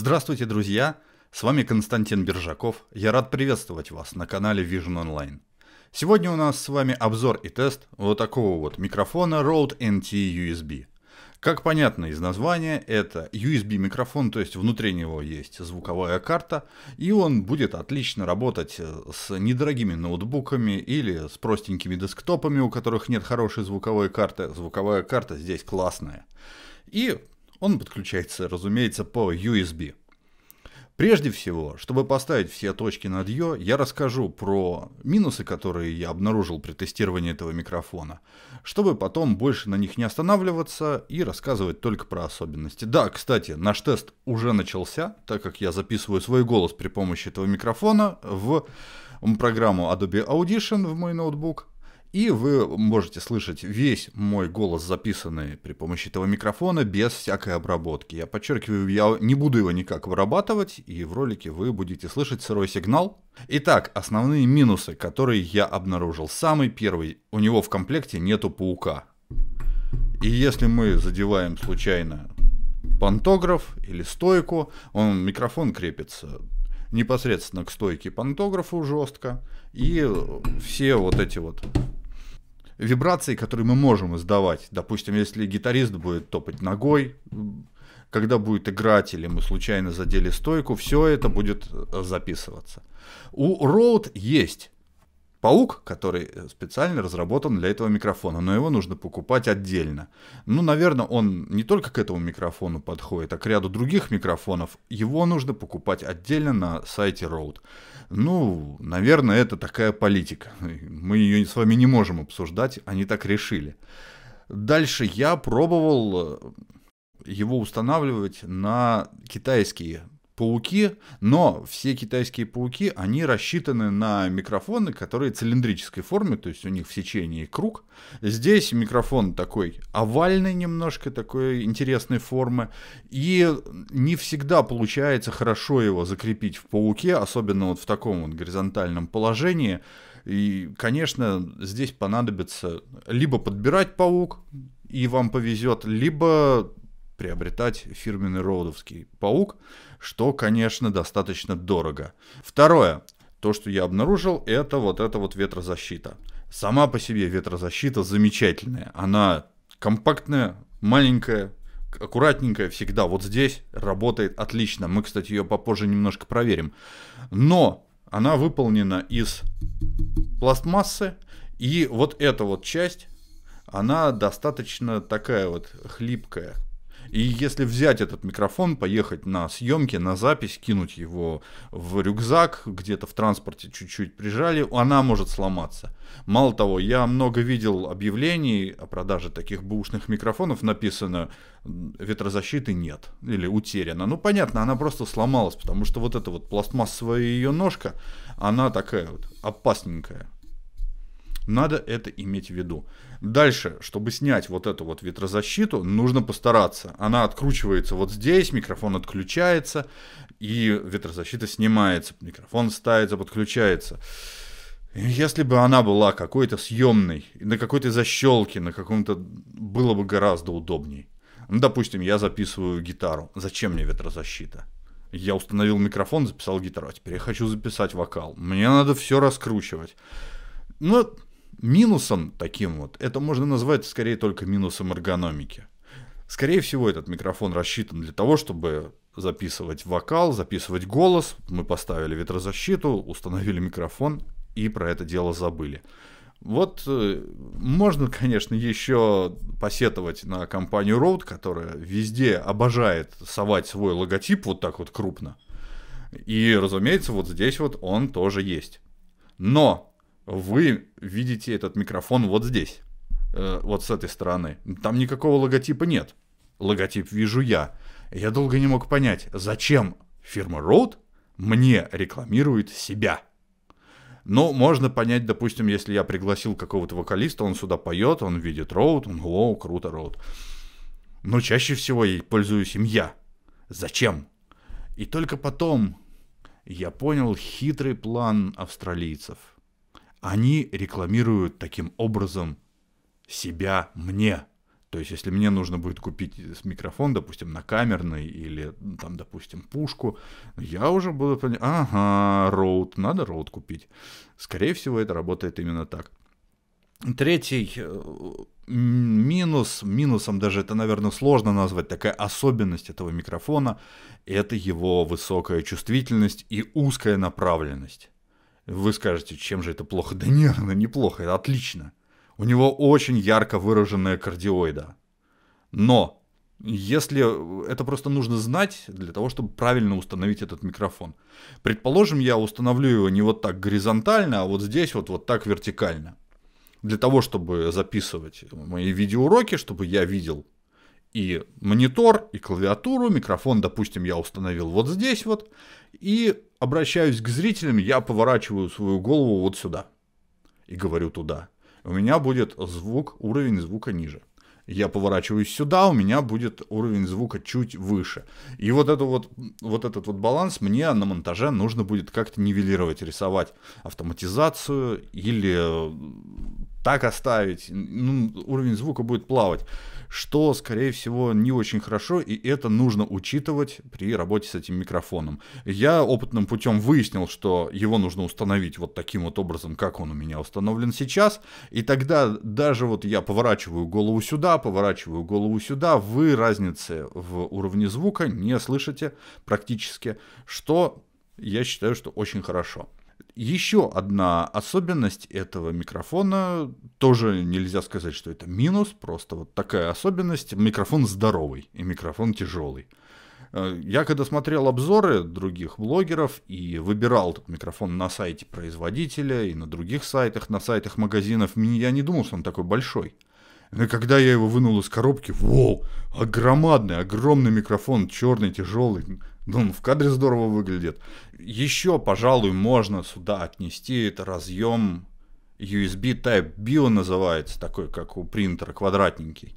Здравствуйте, друзья! С вами Константин Биржаков. Я рад приветствовать вас на канале Vision Online. Сегодня у нас с вами обзор и тест вот такого вот микрофона Rode NT USB. Как понятно из названия, это USB микрофон, то есть внутри него есть звуковая карта, и он будет отлично работать э, с недорогими ноутбуками или с простенькими десктопами, у которых нет хорошей звуковой карты. Звуковая карта здесь классная. И он подключается, разумеется, по USB. Прежде всего, чтобы поставить все точки над «ё», я расскажу про минусы, которые я обнаружил при тестировании этого микрофона, чтобы потом больше на них не останавливаться и рассказывать только про особенности. Да, кстати, наш тест уже начался, так как я записываю свой голос при помощи этого микрофона в программу Adobe Audition в мой ноутбук, и вы можете слышать весь мой голос, записанный при помощи этого микрофона, без всякой обработки. Я подчеркиваю, я не буду его никак вырабатывать, и в ролике вы будете слышать сырой сигнал. Итак, основные минусы, которые я обнаружил. Самый первый, у него в комплекте нету паука. И если мы задеваем случайно пантограф или стойку, он микрофон крепится непосредственно к стойке пантографу жестко. И все вот эти вот вибрации, которые мы можем издавать. Допустим, если гитарист будет топать ногой, когда будет играть или мы случайно задели стойку, все это будет э, записываться. У Road есть Паук, который э, специально разработан для этого микрофона, но его нужно покупать отдельно. Ну, наверное, он не только к этому микрофону подходит, а к ряду других микрофонов. Его нужно покупать отдельно на сайте Rode. Ну, наверное, это такая политика. Мы ее с вами не можем обсуждать, они так решили. Дальше я пробовал э, его устанавливать на китайские пауки, но все китайские пауки, они рассчитаны на микрофоны, которые цилиндрической формы, то есть у них в сечении круг. Здесь микрофон такой овальный немножко, такой интересной формы, и не всегда получается хорошо его закрепить в пауке, особенно вот в таком вот горизонтальном положении. И, конечно, здесь понадобится либо подбирать паук, и вам повезет, либо приобретать фирменный роудовский паук, что, конечно, достаточно дорого. Второе. То, что я обнаружил, это вот эта вот ветрозащита. Сама по себе ветрозащита замечательная. Она компактная, маленькая, аккуратненькая всегда. Вот здесь работает отлично. Мы, кстати, ее попозже немножко проверим. Но она выполнена из пластмассы. И вот эта вот часть, она достаточно такая вот хлипкая. И если взять этот микрофон, поехать на съемки, на запись, кинуть его в рюкзак, где-то в транспорте чуть-чуть прижали, она может сломаться. Мало того, я много видел объявлений о продаже таких бушных микрофонов, написано ветрозащиты нет или утеряна. Ну понятно, она просто сломалась, потому что вот эта вот пластмассовая ее ножка, она такая вот опасненькая. Надо это иметь в виду. Дальше, чтобы снять вот эту вот ветрозащиту, нужно постараться. Она откручивается вот здесь, микрофон отключается, и ветрозащита снимается, микрофон ставится, подключается. Если бы она была какой-то съемной, на какой-то защелке, на каком-то... было бы гораздо удобней. Ну, допустим, я записываю гитару. Зачем мне ветрозащита? Я установил микрофон, записал гитару, а теперь я хочу записать вокал. Мне надо все раскручивать. Ну, Но минусом таким вот, это можно назвать скорее только минусом эргономики. Скорее всего, этот микрофон рассчитан для того, чтобы записывать вокал, записывать голос. Мы поставили ветрозащиту, установили микрофон и про это дело забыли. Вот э, можно, конечно, еще посетовать на компанию Road, которая везде обожает совать свой логотип вот так вот крупно. И, разумеется, вот здесь вот он тоже есть. Но вы видите этот микрофон вот здесь, э, вот с этой стороны. Там никакого логотипа нет. Логотип вижу я. Я долго не мог понять, зачем фирма Rode мне рекламирует себя. Но можно понять, допустим, если я пригласил какого-то вокалиста, он сюда поет, он видит Роуд, он, о, круто, Роуд. Но чаще всего я пользуюсь им я. Зачем? И только потом я понял хитрый план австралийцев – они рекламируют таким образом себя мне. То есть, если мне нужно будет купить микрофон, допустим, на камерный или ну, там, допустим, пушку, я уже буду понимать, ага, роут, надо роут купить. Скорее всего, это работает именно так. Третий э, минус, минусом даже это, наверное, сложно назвать, такая особенность этого микрофона, это его высокая чувствительность и узкая направленность. Вы скажете, чем же это плохо? Да нет, это неплохо, это отлично. У него очень ярко выраженная кардиоида. Но если э, это просто нужно знать для того, чтобы правильно установить этот микрофон. Предположим, я установлю его не вот так горизонтально, а вот здесь вот, вот так вертикально. Для того, чтобы записывать мои видеоуроки, чтобы я видел и монитор, и клавиатуру, микрофон, допустим, я установил вот здесь вот, и обращаюсь к зрителям, я поворачиваю свою голову вот сюда и говорю туда. У меня будет звук, уровень звука ниже. Я поворачиваюсь сюда, у меня будет уровень звука чуть выше. И вот, это вот, вот этот вот баланс мне на монтаже нужно будет как-то нивелировать, рисовать автоматизацию или так оставить. Ну, уровень звука будет плавать что, скорее всего, не очень хорошо, и это нужно учитывать при работе с этим микрофоном. Я опытным путем выяснил, что его нужно установить вот таким вот образом, как он у меня установлен сейчас, и тогда даже вот я поворачиваю голову сюда, поворачиваю голову сюда, вы разницы в уровне звука не слышите практически, что я считаю, что очень хорошо. Еще одна особенность этого микрофона, тоже нельзя сказать, что это минус, просто вот такая особенность. Микрофон здоровый и микрофон тяжелый. Э, я когда смотрел обзоры других блогеров и выбирал этот микрофон на сайте производителя и на других сайтах, на сайтах магазинов, я не думал, что он такой большой. Но когда я его вынул из коробки, вау, огромный, огромный микрофон, черный, тяжелый, ну, в кадре здорово выглядит. Еще, пожалуй, можно сюда отнести это разъем USB Type-B называется, такой, как у принтера, квадратненький.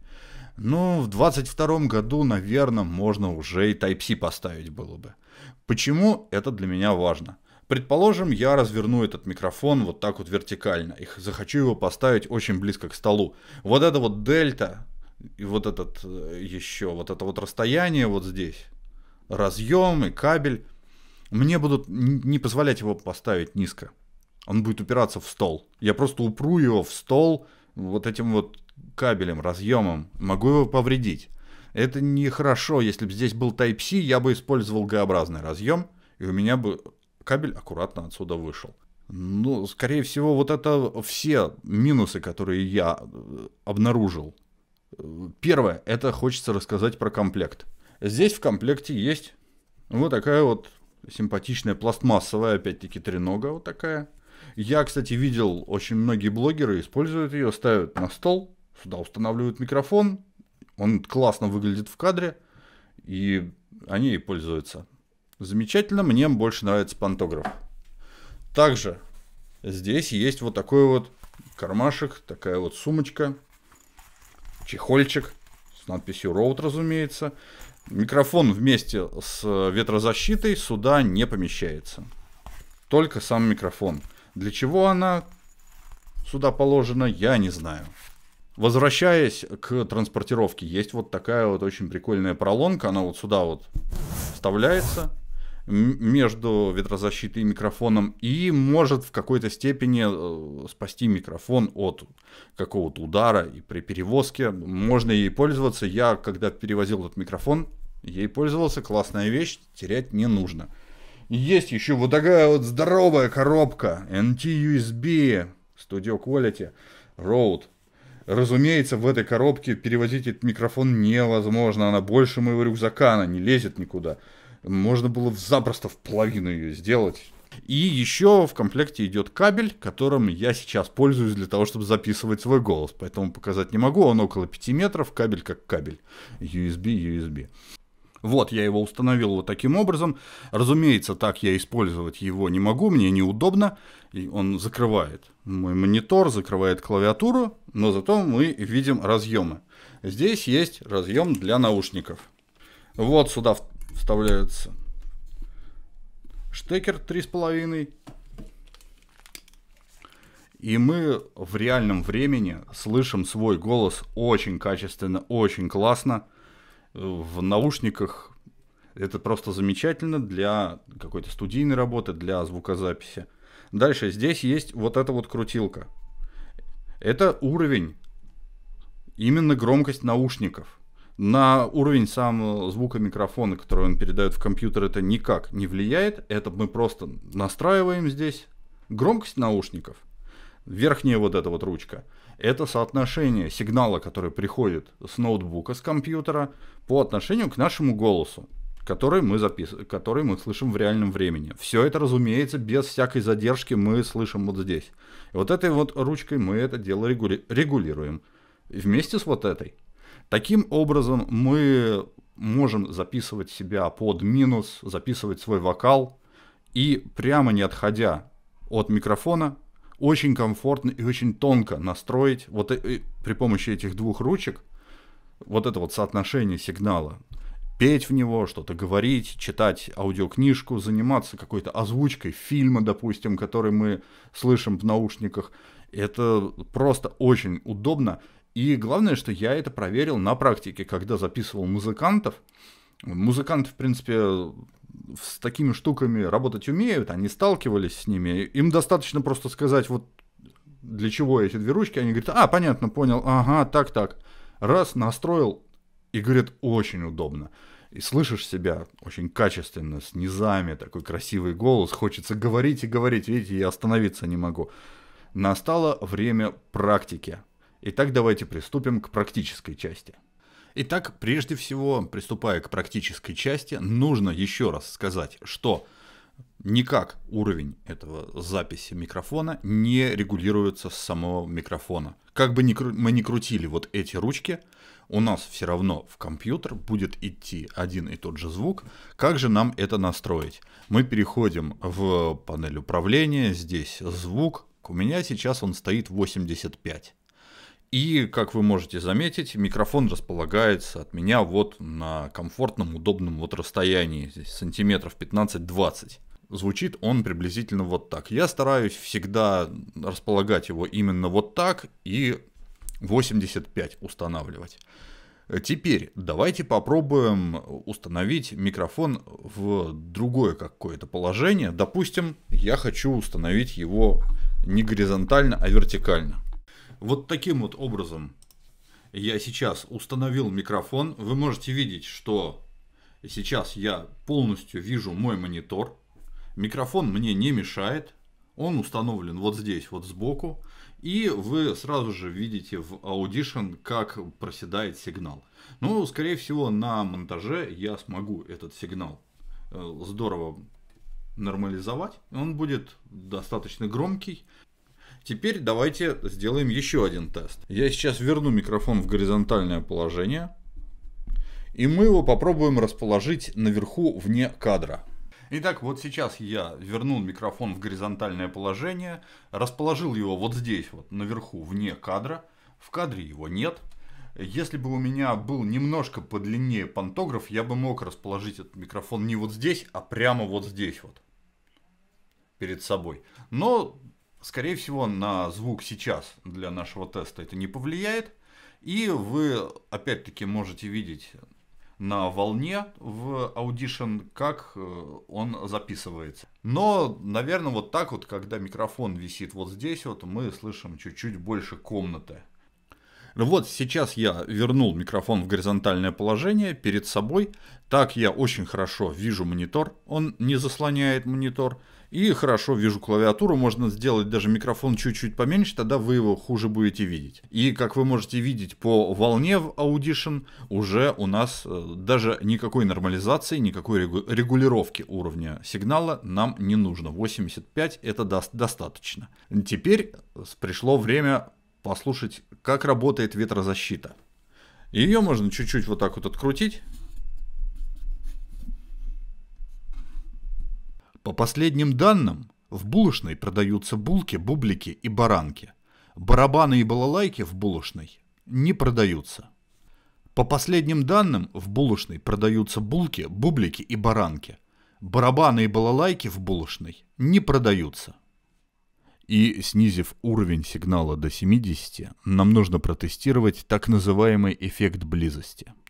Но ну, в 22 году, наверное, можно уже и Type-C поставить было бы. Почему это для меня важно? Предположим, я разверну этот микрофон вот так вот вертикально и захочу его поставить очень близко к столу. Вот это вот дельта и вот этот э, еще, вот это вот расстояние вот здесь, разъем и кабель, мне будут не позволять его поставить низко. Он будет упираться в стол. Я просто упру его в стол вот этим вот кабелем, разъемом. Могу его повредить. Это нехорошо. Если бы здесь был Type-C, я бы использовал Г-образный разъем, и у меня бы кабель аккуратно отсюда вышел. Ну, скорее всего, вот это все минусы, которые я э, обнаружил. Первое, это хочется рассказать про комплект. Здесь в комплекте есть вот такая вот симпатичная пластмассовая, опять-таки, тренога вот такая. Я, кстати, видел, очень многие блогеры используют ее, ставят на стол, сюда устанавливают микрофон, он классно выглядит в кадре, и они ей пользуются. Замечательно, мне больше нравится пантограф. Также здесь есть вот такой вот кармашек, такая вот сумочка, чехольчик с надписью Road, разумеется. Микрофон вместе с ветрозащитой сюда не помещается. Только сам микрофон. Для чего она сюда положена, я не знаю. Возвращаясь к транспортировке, есть вот такая вот очень прикольная пролонка. Она вот сюда вот вставляется между ветрозащитой и микрофоном и может в какой-то степени э, спасти микрофон от какого-то удара и при перевозке можно ей пользоваться. Я когда перевозил этот микрофон, ей пользовался, классная вещь, терять не нужно. Есть еще вот такая вот здоровая коробка NT-USB Studio Quality Road. Разумеется, в этой коробке перевозить этот микрофон невозможно, она больше моего рюкзака, она не лезет никуда. Можно было запросто в половину ее сделать. И еще в комплекте идет кабель, которым я сейчас пользуюсь для того, чтобы записывать свой голос. Поэтому показать не могу, он около 5 метров, кабель как кабель. USB, USB. Вот, я его установил вот таким образом. Разумеется, так я использовать его не могу, мне неудобно. И он закрывает мой монитор, закрывает клавиатуру, но зато мы видим разъемы. Здесь есть разъем для наушников. Вот сюда вставляются. Штекер 3,5. И мы в реальном времени слышим свой голос очень качественно, очень классно. В наушниках это просто замечательно для какой-то студийной работы, для звукозаписи. Дальше здесь есть вот эта вот крутилка. Это уровень, именно громкость наушников. На уровень сам звука микрофона, который он передает в компьютер, это никак не влияет. Это мы просто настраиваем здесь. Громкость наушников, верхняя вот эта вот ручка, это соотношение сигнала, который приходит с ноутбука, с компьютера, по отношению к нашему голосу который мы, запис... который мы слышим в реальном времени. Все это, разумеется, без всякой задержки мы слышим вот здесь. И вот этой вот ручкой мы это дело регули... регулируем. Вместе с вот этой. Таким образом, мы можем записывать себя под минус, записывать свой вокал и прямо не отходя от микрофона, очень комфортно и очень тонко настроить вот э, э, при помощи этих двух ручек вот это вот соотношение сигнала. Петь в него, что-то говорить, читать аудиокнижку, заниматься какой-то озвучкой фильма, допустим, который мы слышим в наушниках. Это просто очень удобно и главное, что я это проверил на практике, когда записывал музыкантов. Музыканты, в принципе, с такими штуками работать умеют, они сталкивались с ними. Им достаточно просто сказать, вот для чего эти две ручки. Они говорят, а, понятно, понял, ага, так, так. Раз, настроил, и говорит, очень удобно. И слышишь себя очень качественно, с низами, такой красивый голос, хочется говорить и говорить, видите, я остановиться не могу. Настало время практики. Итак, давайте приступим к практической части. Итак, прежде всего, приступая к практической части, нужно еще раз сказать, что никак уровень этого записи микрофона не регулируется с самого микрофона. Как бы ни мы ни крутили вот эти ручки, у нас все равно в компьютер будет идти один и тот же звук. Как же нам это настроить? Мы переходим в панель управления, здесь звук. У меня сейчас он стоит 85. И, как вы можете заметить, микрофон располагается от меня вот на комфортном, удобном вот расстоянии, здесь сантиметров 15-20. Звучит он приблизительно вот так. Я стараюсь всегда располагать его именно вот так и 85 устанавливать. Э, теперь давайте попробуем установить микрофон в другое какое-то положение. Допустим, я хочу установить его не горизонтально, а вертикально. Вот таким вот образом я сейчас установил микрофон. Вы можете видеть, что сейчас я полностью вижу мой монитор. Микрофон мне не мешает. Он установлен вот здесь, вот сбоку. И вы сразу же видите в Audition, как проседает сигнал. Ну, скорее всего, на монтаже я смогу этот сигнал э, здорово нормализовать. Он будет достаточно громкий. Теперь давайте сделаем еще один тест. Я сейчас верну микрофон в горизонтальное положение. И мы его попробуем расположить наверху вне кадра. Итак, вот сейчас я вернул микрофон в горизонтальное положение, расположил его вот здесь, вот наверху, вне кадра. В кадре его нет. Если бы у меня был немножко подлиннее пантограф, я бы мог расположить этот микрофон не вот здесь, а прямо вот здесь вот перед собой. Но Скорее всего, на звук сейчас для нашего теста это не повлияет. И вы, опять-таки, можете видеть на волне в Audition, как э, он записывается. Но, наверное, вот так вот, когда микрофон висит вот здесь вот, мы слышим чуть-чуть больше комнаты. Ну вот сейчас я вернул микрофон в горизонтальное положение перед собой. Так я очень хорошо вижу монитор. Он не заслоняет монитор. И хорошо вижу клавиатуру, можно сделать даже микрофон чуть-чуть поменьше, тогда вы его хуже будете видеть. И как вы можете видеть по волне в Audition, уже у нас э, даже никакой нормализации, никакой регулировки уровня сигнала нам не нужно. 85 это достаточно. Теперь э, пришло время послушать, как работает ветрозащита. Ее можно чуть-чуть вот так вот открутить. По последним данным, в булочной продаются булки, бублики и баранки. Барабаны и балалайки в булочной не продаются. По последним данным, в булочной продаются булки, бублики и баранки. Барабаны и балалайки в булочной не продаются. И, снизив уровень сигнала до 70, нам нужно протестировать так называемый эффект близости –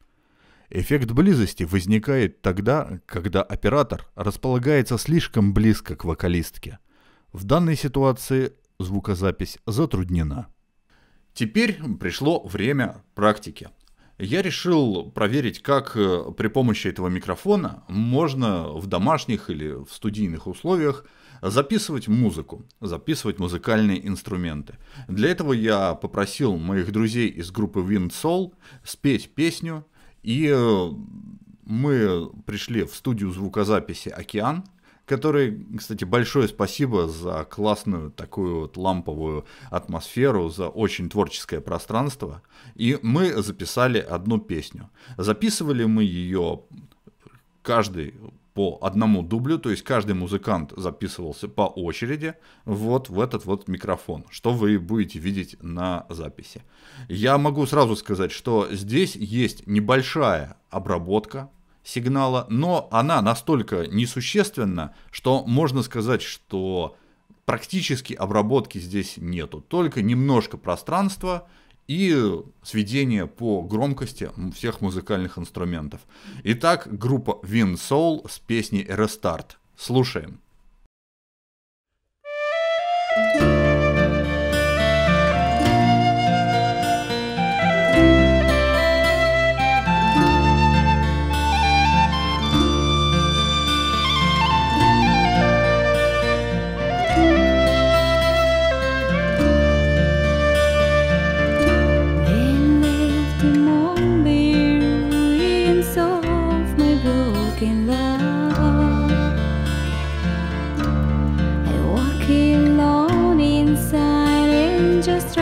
Эффект близости возникает тогда, когда оператор располагается слишком близко к вокалистке. В данной ситуации звукозапись затруднена. Теперь пришло время практики. Я решил проверить, как э, при помощи этого микрофона можно в домашних или в студийных условиях записывать музыку, записывать музыкальные инструменты. Для этого я попросил моих друзей из группы Wind Soul спеть песню и э, мы пришли в студию звукозаписи «Океан», который, кстати, большое спасибо за классную такую вот ламповую атмосферу, за очень творческое пространство. И мы записали одну песню. Записывали мы ее каждый по одному дублю, то есть каждый музыкант записывался по очереди вот в этот вот микрофон, что вы будете видеть на записи. Я могу сразу сказать, что здесь есть небольшая обработка сигнала, но она настолько несущественна, что можно сказать, что практически обработки здесь нету, только немножко пространства и сведение по громкости всех музыкальных инструментов. Итак, группа Win Soul с песней Restart. Слушаем. thank you just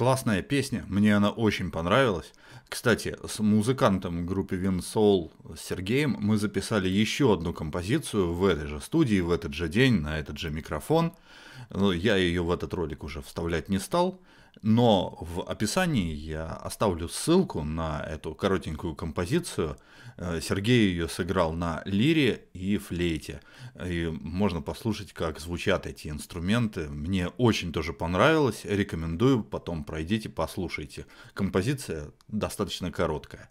Классная песня, мне она очень понравилась. Кстати, с музыкантом группы Винсоул Сергеем мы записали еще одну композицию в этой же студии, в этот же день, на этот же микрофон. Но я ее в этот ролик уже вставлять не стал. Но в описании я оставлю ссылку на эту коротенькую композицию. Э, Сергей ее сыграл на лире и флейте. И можно послушать, как звучат эти инструменты. Мне очень тоже понравилось. Рекомендую, потом пройдите, послушайте. Композиция достаточно короткая.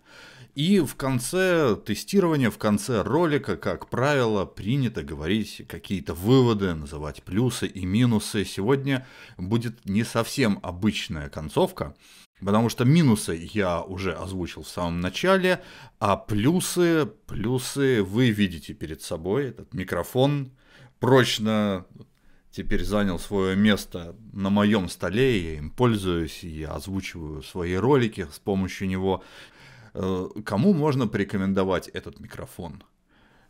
И в конце тестирования, в конце ролика, как правило, принято говорить какие-то выводы, называть плюсы и минусы. Сегодня будет не совсем обычно необычная концовка, потому что минусы я уже озвучил в самом начале, а плюсы, плюсы вы видите перед собой. Этот микрофон прочно теперь занял свое место на моем столе, я им пользуюсь, и я озвучиваю свои ролики с помощью него. Э, кому можно порекомендовать этот микрофон?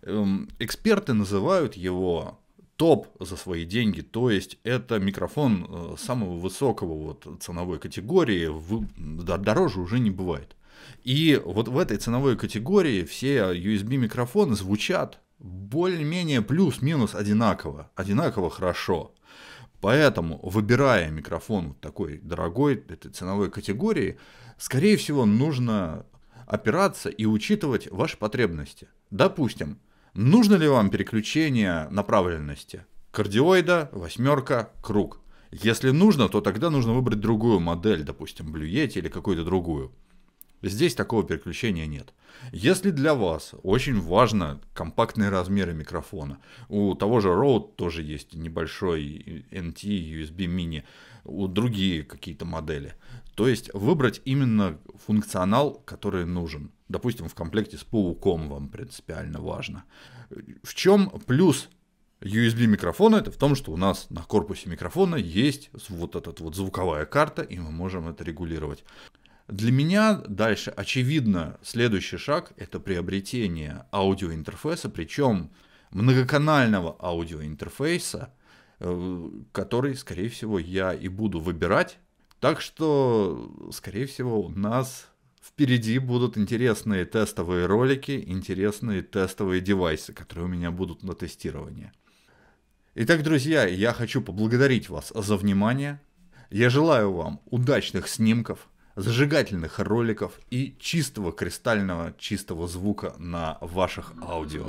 Эм, эксперты называют его топ за свои деньги, то есть это микрофон э, самого высокого вот ценовой категории, дороже уже не бывает. И вот в этой ценовой категории все USB микрофоны звучат более-менее плюс-минус одинаково, одинаково хорошо. Поэтому, выбирая микрофон такой дорогой, этой ценовой категории, скорее всего, нужно опираться и учитывать ваши потребности. Допустим, Нужно ли вам переключение направленности? Кардиоида, восьмерка, круг. Если нужно, то тогда нужно выбрать другую модель, допустим, блюете или какую-то другую. Здесь такого переключения нет. Если для вас очень важно компактные размеры микрофона, у того же Rode тоже есть небольшой NT, USB mini, у другие какие-то модели. То есть выбрать именно функционал, который нужен допустим, в комплекте с пауком вам принципиально важно. В чем плюс USB микрофона это в том, что у нас на корпусе микрофона есть вот эта вот звуковая карта, и мы можем это регулировать. Для меня дальше очевидно следующий шаг это приобретение аудиоинтерфейса, причем многоканального аудиоинтерфейса, э, который, скорее всего, я и буду выбирать. Так что, скорее всего, у нас Впереди будут интересные тестовые ролики, интересные тестовые девайсы, которые у меня будут на тестирование. Итак, друзья, я хочу поблагодарить вас за внимание. Я желаю вам удачных снимков, зажигательных роликов и чистого кристального чистого звука на ваших аудио.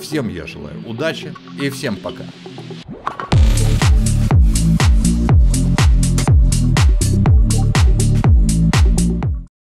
Всем я желаю удачи и всем пока.